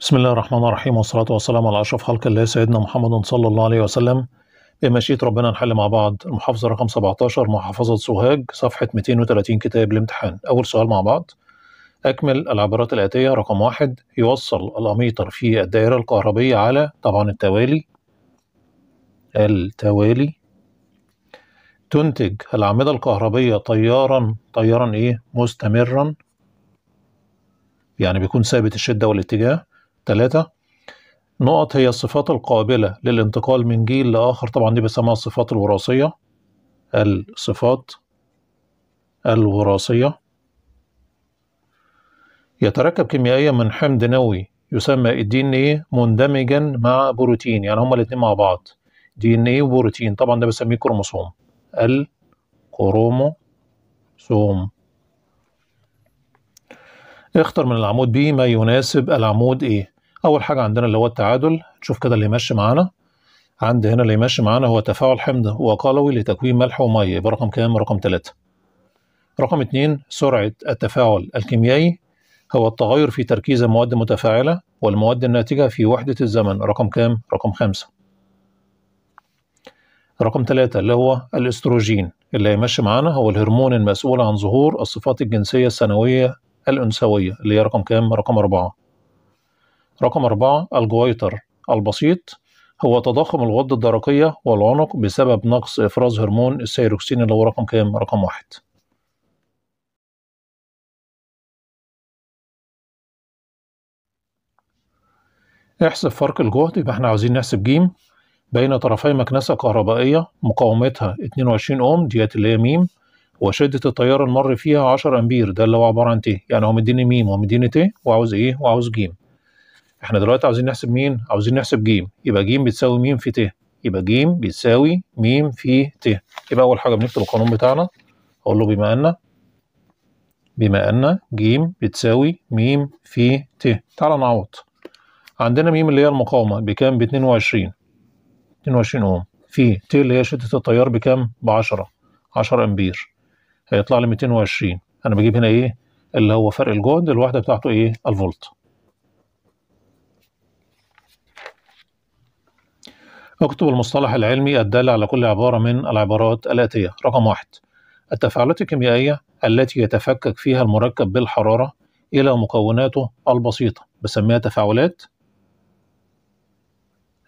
بسم الله الرحمن الرحيم والصلاة والسلام على أشرف خلق الله سيدنا محمد صلى الله عليه وسلم بمشيئة ربنا نحل مع بعض المحافظة رقم 17 محافظة سوهاج صفحة 230 كتاب الامتحان أول سؤال مع بعض أكمل العبارات الآتية رقم واحد يوصل الأميتر في الدائرة الكهربية على طبعا التوالي التوالي تنتج الأعمدة الكهربية طيارا طيارا إيه مستمرا يعني بيكون ثابت الشدة والاتجاه ثلاثة نقط هي الصفات القابلة للانتقال من جيل لآخر طبعا دي بسمها الصفات الوراثية الصفات الوراثية يتركب كيميائيا من حمض نووي يسمى الدي ان ايه مندمجا مع بروتين يعني هما الاتنين مع بعض دي ان ايه وبروتين طبعا ده بسميه كروموسوم الكروموسوم اختر من العمود بي ما يناسب العمود ايه اول حاجه عندنا اللي هو التعادل نشوف كده اللي ماشي معانا عند هنا اللي ماشي معانا هو تفاعل حمض وقلوي لتكوين ملح وميه يبقى رقم كام رقم 3 رقم 2 سرعه التفاعل الكيميائي هو التغير في تركيز المواد المتفاعله والمواد الناتجه في وحده الزمن رقم كام رقم 5 رقم 3 اللي هو الاستروجين اللي هيمشي معانا هو الهرمون المسؤول عن ظهور الصفات الجنسيه السنويه الانثويه اللي هي رقم كام رقم 4 رقم أربعة الجويتر البسيط هو تضخم الغدة الدرقية والعنق بسبب نقص إفراز هرمون السيروكسين اللي هو رقم كام؟ رقم واحد احسب فرق الجهد يبقى احنا عاوزين نحسب جيم بين طرفي مكنسة كهربائية مقاومتها 22 أوم ديت اللي هي ميم وشدة التيار المر فيها 10 أمبير ده اللي هو عبارة عن تي يعني هو مديني ميم ومديني تي وعاوز إيه؟ وعاوز جيم احنا دلوقتي عاوزين نحسب مين عاوزين نحسب جيم يبقى جيم بتساوي مين في ت يبقى جيم بتساوي م في ت يبقى اول حاجه بنكتب القانون بتاعنا اقول له بما ان بما ان جيم بتساوي م في ت تعالى نعوض عندنا م اللي هي المقاومه بكام ب 22 22 اوم في ت اللي هي شده التيار بكام ب 10 10 امبير هيطلع لي 220 انا بجيب هنا ايه اللي هو فرق الجهد الواحدة بتاعته ايه الفولت اكتب المصطلح العلمي الدال على كل عبارة من العبارات الآتية رقم واحد التفاعلات الكيميائية التي يتفكك فيها المركب بالحرارة إلى مكوناته البسيطة بسميها تفاعلات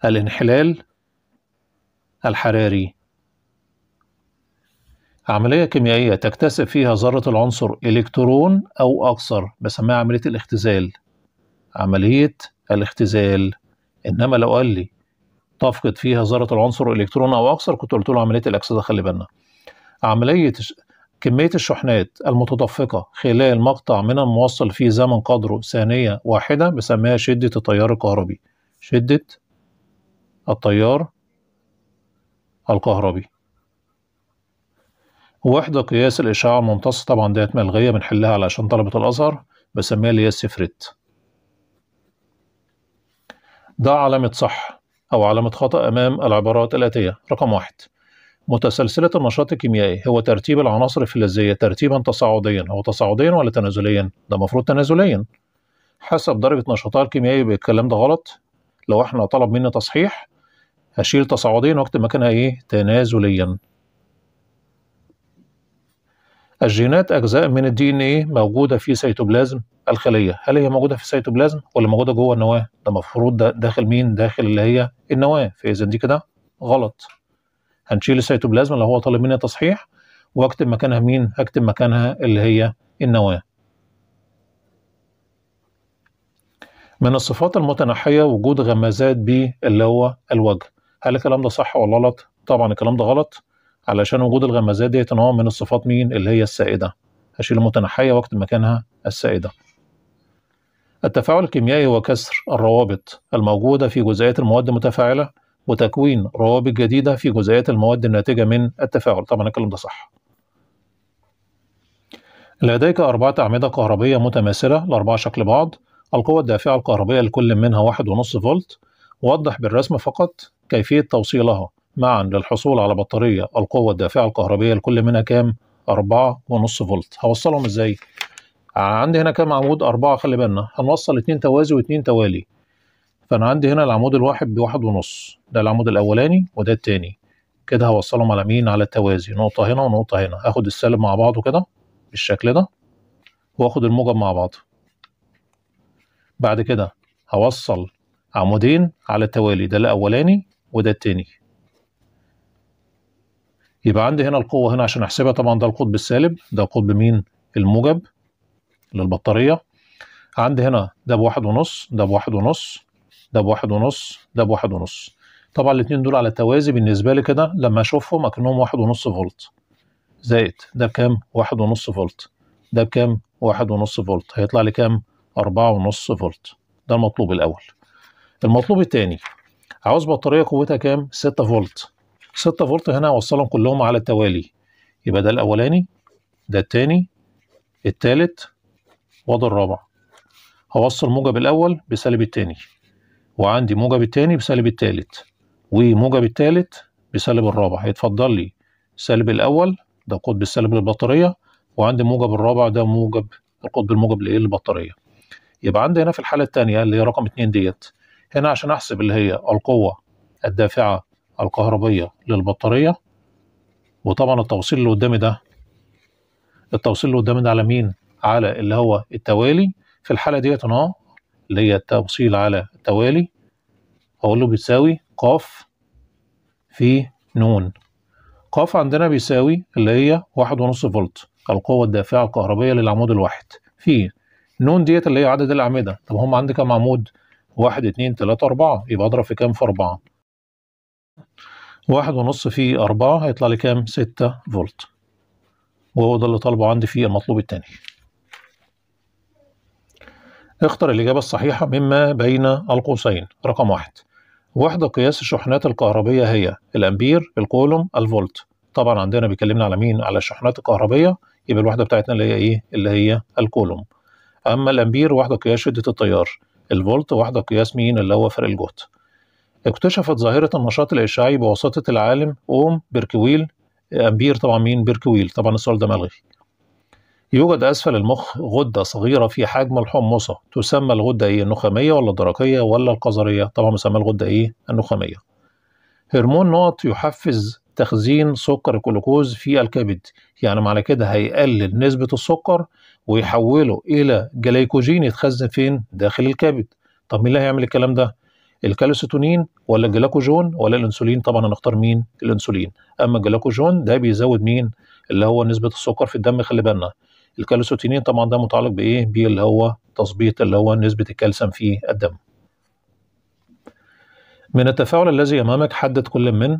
الانحلال الحراري عملية كيميائية تكتسب فيها ذرة العنصر إلكترون أو أكثر بسميها عملية الاختزال عملية الاختزال إنما لو قال لي تفقد فيها ذرة العنصر الالكترون أو أكثر كنت قلت له عملية الأكسدة خلي بالنا عملية كمية الشحنات المتدفقة خلال مقطع من الموصل في زمن قدره ثانية واحدة بسميها شدة التيار الكهربي شدة التيار الكهربي وحدة قياس الإشعاع الممتص طبعا ديت ملغية بنحلها علشان طلبة الأزهر بسميها اللي هي السفرت ده علامة صح أو علامة خطأ أمام العبارات الآتية رقم واحد متسلسلة النشاط الكيميائي هو ترتيب العناصر الفلزية ترتيبا تصاعديا هو تصاعديا ولا تنازليا؟ ده المفروض تنازليا حسب درجة نشاطها الكيميائي يبقى الكلام ده غلط لو احنا طلب مني تصحيح هشيل تصاعديا واكتب مكانها ايه؟ تنازليا الجينات أجزاء من الدي إن إيه موجودة في سيتوبلازم الخليه هل هي موجوده في السيتوبلازم ولا موجوده جوه النواه ده المفروض ده داخل مين داخل اللي هي النواه فاذا دي كده غلط هنشيل السيتوبلازم اللي هو طالب مني تصحيح واكتب مكانها مين هكتب مكانها اللي هي النواه من الصفات المتنحية وجود غمازات ب اللي هو الوجه هل الكلام ده صح ولا غلط؟ طبعا الكلام ده غلط علشان وجود الغمازات ديت نوع من الصفات مين اللي هي السائدة هشيل المتنحية واكتب مكانها السائدة التفاعل الكيميائي هو كسر الروابط الموجودة في جزيئات المواد المتفاعلة وتكوين روابط جديدة في جزيئات المواد الناتجة من التفاعل طبعا الكلام ده صح لديك أربعة أعمدة كهربية متماثلة الأربعة شكل بعض القوة الدافعة الكهربية لكل منها واحد ونص فولت وضح بالرسم فقط كيفية توصيلها معا للحصول على بطارية القوة الدافعة الكهربية لكل منها كام؟ أربعة ونص فولت هوصلهم إزاي؟ عندي هنا كام عمود أربعة خلي بالنا هنوصل اتنين توازي واتنين توالي فأنا عندي هنا العمود الواحد بواحد ونص ده العمود الأولاني وده التاني كده هوصلهم على مين على التوازي نقطة هنا ونقطة هنا هاخد السالب مع بعضه كده بالشكل ده واخد الموجب مع بعض بعد كده هوصل عمودين على التوالي ده الأولاني وده التاني يبقى عندي هنا القوة هنا عشان أحسبها طبعا ده القطب السالب ده قطب مين الموجب للبطارية عندي هنا ده بواحد ونص ده بواحد ونص ده بواحد ونص ده بواحد ونص طبعا الاتنين دول على توازي بالنسبة لي كده لما أشوفهم أكنهم واحد ونص فولت زائد ده بكام واحد ونص فولت ده بكام واحد ونص فولت هيطلع لي كام أربعة ونص فولت ده المطلوب الأول المطلوب التاني عاوز بطارية قوتها كام ستة فولت ستة فولت هنا أوصلهم كلهم على التوالي يبقى ده الأولاني ده التاني التالت وده الرابع هوصل موجب الأول بسالب التاني وعندي موجب التاني بسالب التالت وموجب التالت بسالب الرابع هيتفضل لي سالب الأول ده قطب السالب للبطارية وعندي موجب الرابع ده موجب القطب الموجب لإيه للبطارية يبقى عندي هنا في الحالة التانية اللي هي رقم اتنين ديت هنا عشان أحسب اللي هي القوة الدافعة الكهربية للبطارية وطبعا التوصيل اللي قدامي ده التوصيل اللي قدامي ده على مين؟ على اللي هو التوالي في الحالة ديت أنا اللي هي التوصيل على التوالي هقول له بيساوي قاف في نون قاف عندنا بيساوي اللي هي واحد ونص فولت القوة الدافعة الكهربية للعمود الواحد في نون ديت اللي هي عدد الأعمدة طب هم عندي كام عمود؟ واحد اتنين تلاتة أربعة يبقى أضرب في كام في أربعة؟ واحد ونص في أربعة هيطلع لي كام؟ ستة فولت وهو ده اللي طالبه عندي في المطلوب التاني اختر الإجابة الصحيحة مما بين القوسين رقم واحد وحدة قياس الشحنات الكهربية هي الأمبير الكولوم الفولت طبعا عندنا بيكلمنا على مين على الشحنات الكهربية يبقى الوحدة بتاعتنا اللي هي إيه اللي هي الكولوم أما الأمبير وحدة قياس شدة التيار الفولت وحدة قياس مين اللي هو فرق الجهد اكتشفت ظاهرة النشاط الإشعاعي بواسطة العالم أوم بيركويل أمبير طبعا مين بيركويل طبعا السؤال ده ملغي يوجد أسفل المخ غدة صغيرة في حجم الحمصة تسمى الغدة إيه النخامية ولا الدرقية ولا القذرية طبعا مسمى الغدة إيه النخامية هرمون نقط يحفز تخزين سكر الجلوكوز في الكبد يعني معنى كده هيقلل نسبة السكر ويحوله إلى جليكوجين يتخزن فين داخل الكبد طب مين اللي هيعمل الكلام ده الكالسيتونين ولا الجلاكوجون ولا الانسولين طبعا هنختار مين الانسولين اما الجلاكوجون ده بيزود مين اللي هو نسبه السكر في الدم خلي بالنا الكالسوتينين طبعا ده متعلق بايه بيه اللي هو تظبيط اللي هو نسبه الكالسيوم في الدم من التفاعل الذي امامك حدد كل من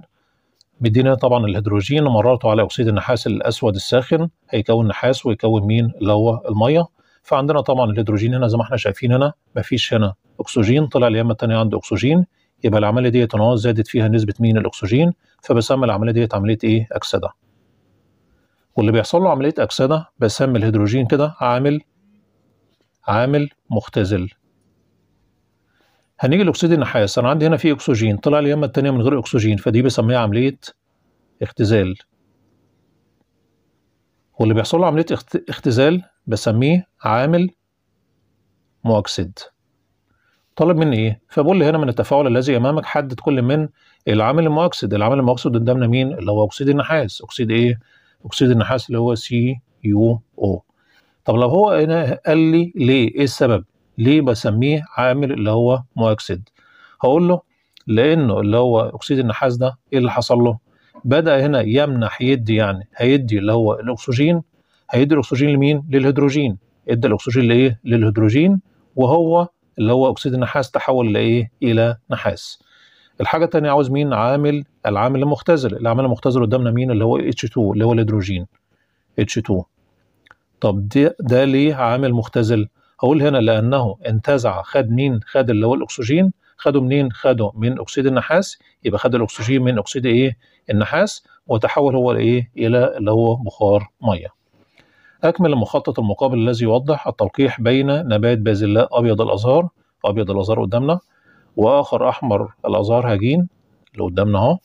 مدينا طبعا الهيدروجين ومررته على اكسيد النحاس الاسود الساخن هيكون نحاس ويكون مين اللي هو الميه فعندنا طبعا الهيدروجين هنا زي ما احنا شايفين هنا مفيش هنا اكسجين طلع اليمه الثانيه عنده اكسجين يبقى العمليه ديت زادت فيها نسبه مين الاكسجين فبسمي العمليه ديت عمليه ايه اكسده واللي بيحصل له عملية أكسدة بسمي الهيدروجين كده عامل عامل مختزل هنيجي لأكسيد النحاس أنا عندي هنا فيه أكسجين طلع لي يما الثانيه من غير أكسجين فدي بسميها عملية اختزال واللي بيحصل له عملية اختزال بسميه عامل مؤكسد طالب مني ايه؟ فبقول لي هنا من التفاعل الذي امامك حدد كل من العامل المؤكسد، العامل المؤكسد قدامنا مين؟ اللي هو اكسيد النحاس، اكسيد ايه؟ اكسيد النحاس اللي هو سي يو او طب لو هو هنا قال لي ليه ايه السبب ليه بسميه عامل اللي هو مؤكسد هقول له لانه اللي هو اكسيد النحاس ده ايه اللي حصل له بدا هنا يمنح يدي يعني هيدي اللي هو الاكسجين هيدي الاكسجين لمين للهيدروجين ادى الاكسجين لايه للهيدروجين وهو اللي هو اكسيد النحاس تحول لايه الى نحاس الحاجه الثانيه عاوز مين عامل العامل المختزل العامل المختزل قدامنا مين اللي هو اتش 2 اللي هو الهيدروجين اتش 2 طب ده ده ليه عامل مختزل هقول هنا لانه انتزع خد مين خد اللي هو الاكسجين خده منين خده من اكسيد النحاس يبقى خد الاكسجين من اكسيد ايه النحاس وتحول هو لايه الى اللي هو بخار ميه اكمل المخطط المقابل الذي يوضح التلقيح بين نبات بازلاء ابيض الازهار ابيض الازهار قدامنا واخر احمر الازهار هجين اللي قدامنا اهو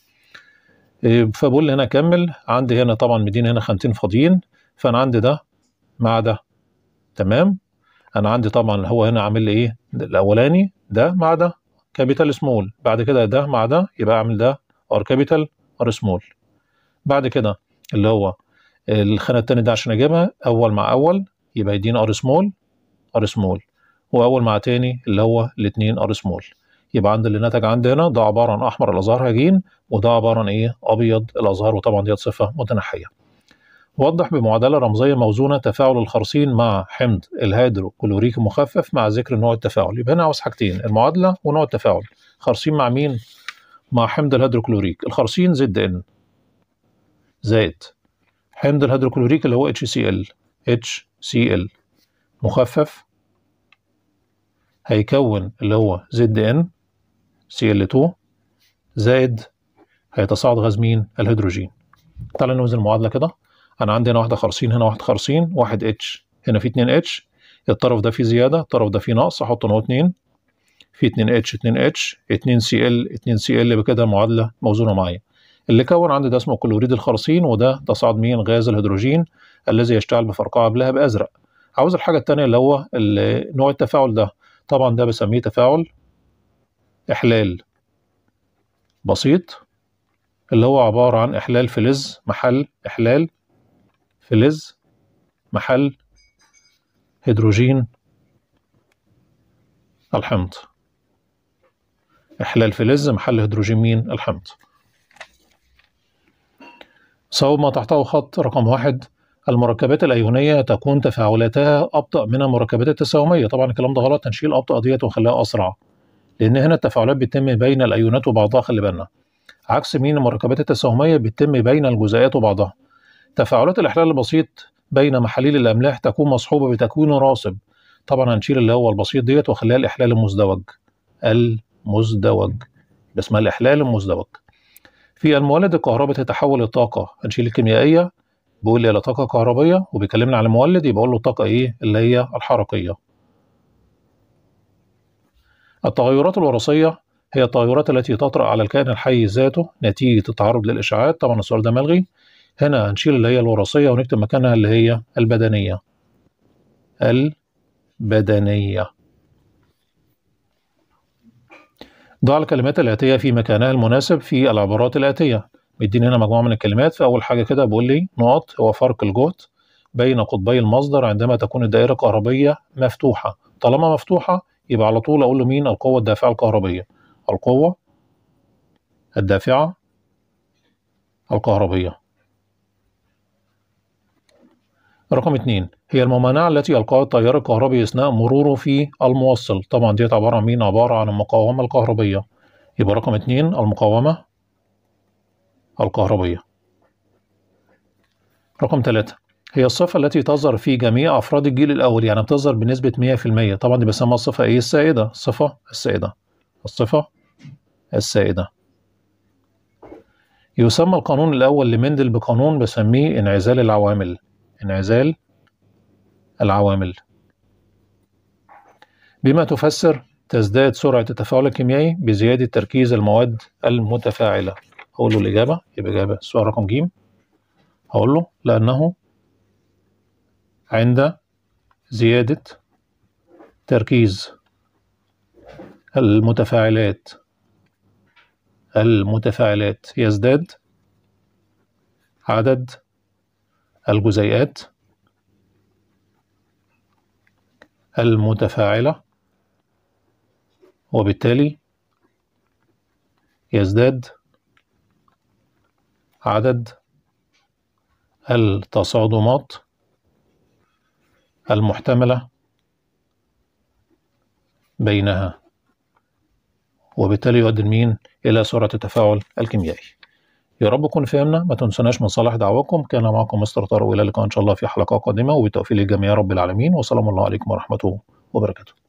إيه، فبقول هنا كمل عندي هنا طبعا مدين هنا خانتين فاضيين فانا عندي ده مع ده تمام انا عندي طبعا هو هنا عامل لي ايه الاولاني ده مع ده كابيتال سمول بعد كده ده مع ده يبقى اعمل ده ار كابيتال ار سمول بعد كده اللي هو الخانه الثانيه ده عشان اجيبها اول مع اول يبقى يديني ار سمول ار سمول واول مع تاني اللي هو الاثنين ار سمول يبقى عند اللي نتج عندنا ده عباره عن احمر الازهار هجين وده عباره عن ايه ابيض الازهار وطبعا ديت صفه متنحيه وضح بمعادلة رمزية موزونة تفاعل الخرسين مع حمض الهيدرو كلوريك مخفف مع ذكر نوع التفاعل يبقى هنا عاوز حاجتين المعادلة ونوع التفاعل خرسين مع مين؟ مع حمض الهيدرو كلوريك الخرسين زد ان زائد حمض الهيدرو كلوريك اللي هو HCl HCl مخفف هيكون اللي هو زد ان Cl2 زائد هيتصاعد غاز مين؟ الهيدروجين. تعالى نوز المعادلة كده أنا عندي هنا واحدة خرسين هنا واحد خرسين واحد اتش هنا في 2 اتش الطرف ده فيه زيادة الطرف ده فيه نقص أحط نقطه 2 في 2 اتش 2 اتش 2Cl 2Cl بكده المعادله موزونة معايا اللي كون عندي ده اسمه كلوريد الخرسين وده تصاعد مين غاز الهيدروجين الذي يشتعل بفرقعة قبلها بأزرق عاوز الحاجة الثانيه اللي هو نوع التفاعل ده طبعا ده بسميه تفاعل إحلال بسيط اللي هو عبارة عن إحلال فلز محل إحلال فلز محل هيدروجين الحمض إحلال فلز محل هيدروجين مين الحمض صوب ما تحته خط رقم واحد المركبات الأيونية تكون تفاعلاتها أبطأ من المركبات التساهمية طبعا الكلام ده غلط هنشيل أبطأ ديت ونخليها أسرع لان هنا التفاعلات بتتم بين الايونات وبعضها خلي بالنا عكس مين المركبات التساهميه بتتم بين الجزيئات وبعضها تفاعلات الاحلال البسيط بين محاليل الاملاح تكون مصحوبه بتكوين راسب طبعا هنشيل اللي هو البسيط ديت وخليها الاحلال المزدوج المزدوج اسمها الاحلال المزدوج في المولد الكهرباء تتحول لطاقه هنشيل الكيميائيه بيقول لي طاقه كهربيه وبيكلمنا على المولد يبقى اقول له الطاقه ايه اللي هي الحركيه التغيرات الوراثية هي التغيرات التي تطرأ على الكائن الحي ذاته نتيجة التعرض للإشعاعات طبعا السؤال ده ملغي هنا هنشيل اللي هي الوراثية ونكتب مكانها اللي هي البدنية البدنية ضع الكلمات الآتية في مكانها المناسب في العبارات الآتية مديني هنا مجموعة من الكلمات فأول حاجة كده بقول لي نقط هو فرق الجهد بين قطبي المصدر عندما تكون الدائرة الكهربية مفتوحة طالما مفتوحة يبقى على طول اقول له مين القوه الدافعه الكهربيه القوه الدافعه الكهربيه رقم اتنين هي الممانعة التي يلقاها التيار الكهربي أثناء مروره في الموصل طبعا ديت عبارة عن مين عبارة عن المقاومة الكهربية يبقى رقم اتنين المقاومة الكهربية رقم ثلاثة هي الصفة التي تظهر في جميع أفراد الجيل الأول يعني بتظهر بنسبة 100% طبعا دي بسمى الصفة إيه السائدة الصفة السائدة الصفة السائدة يسمى القانون الأول لمندل بقانون بسميه انعزال العوامل انعزال العوامل بما تفسر تزداد سرعة التفاعل الكيميائي بزيادة تركيز المواد المتفاعلة هقول له الإجابة يبقى إجابة السؤال رقم ج هقول له لأنه عند زيادة تركيز المتفاعلات المتفاعلات يزداد عدد الجزيئات المتفاعلة وبالتالي يزداد عدد التصادمات المحتملة بينها وبالتالي يؤدي المين إلى سرعة التفاعل الكيميائي يا رب تكونوا فهمنا ما تنسوناش من صالح دعواكم كان معكم مستر طارق والى اللقاء ان شاء الله في حلقه قادمه وبتوفيق للجميع رب العالمين وسلام الله عليكم ورحمته وبركاته